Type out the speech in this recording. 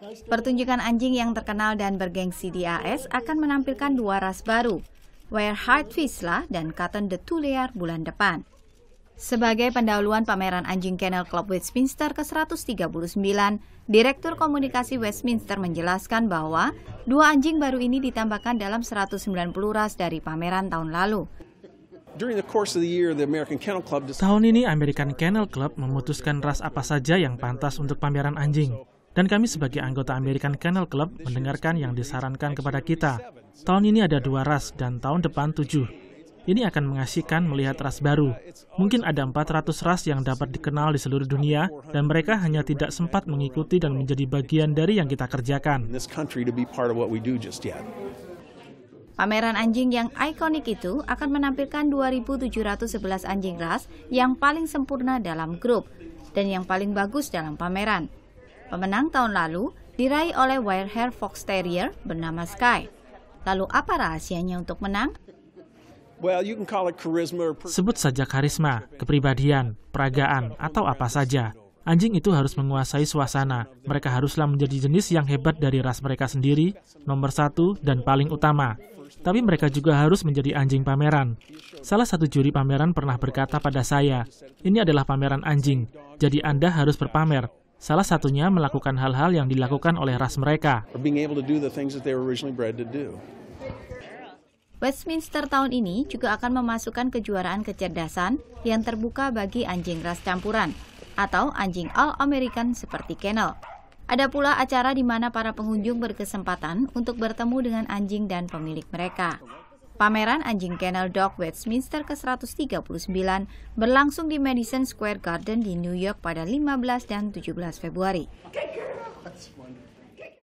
Pertunjukan anjing yang terkenal dan bergengsi di AS akan menampilkan dua ras baru, Ware Vizsla dan Cotton de Tulear bulan depan. Sebagai pendahuluan pameran anjing kennel Club Westminster ke-139, Direktur Komunikasi Westminster menjelaskan bahwa dua anjing baru ini ditambahkan dalam 190 ras dari pameran tahun lalu. Tahun ini American Kennel Club memutuskan ras apa saja yang pantas untuk pameran anjing. Dan kami sebagai anggota American Kennel Club mendengarkan yang disarankan kepada kita. Tahun ini ada dua ras dan tahun depan tujuh. Ini akan mengasihkan melihat ras baru. Mungkin ada 400 ras yang dapat dikenal di seluruh dunia, dan mereka hanya tidak sempat mengikuti dan menjadi bagian dari yang kita kerjakan. Pameran anjing yang ikonik itu akan menampilkan 2.711 anjing ras yang paling sempurna dalam grup dan yang paling bagus dalam pameran. Pemenang tahun lalu diraih oleh Wirehair Fox Terrier bernama Sky. Lalu apa rahasianya untuk menang? Sebut saja karisma, kepribadian, peragaan, atau apa saja. Anjing itu harus menguasai suasana. Mereka haruslah menjadi jenis yang hebat dari ras mereka sendiri, nomor satu dan paling utama. Tapi mereka juga harus menjadi anjing pameran. Salah satu juri pameran pernah berkata pada saya, ini adalah pameran anjing, jadi Anda harus berpamer, Salah satunya melakukan hal-hal yang dilakukan oleh ras mereka. Westminster tahun ini juga akan memasukkan kejuaraan kecerdasan yang terbuka bagi anjing ras campuran atau anjing all American seperti kennel. Ada pula acara di mana para pengunjung berkesempatan untuk bertemu dengan anjing dan pemilik mereka. Pameran anjing kennel dog Westminster ke-139 berlangsung di Madison Square Garden di New York pada 15 dan 17 Februari.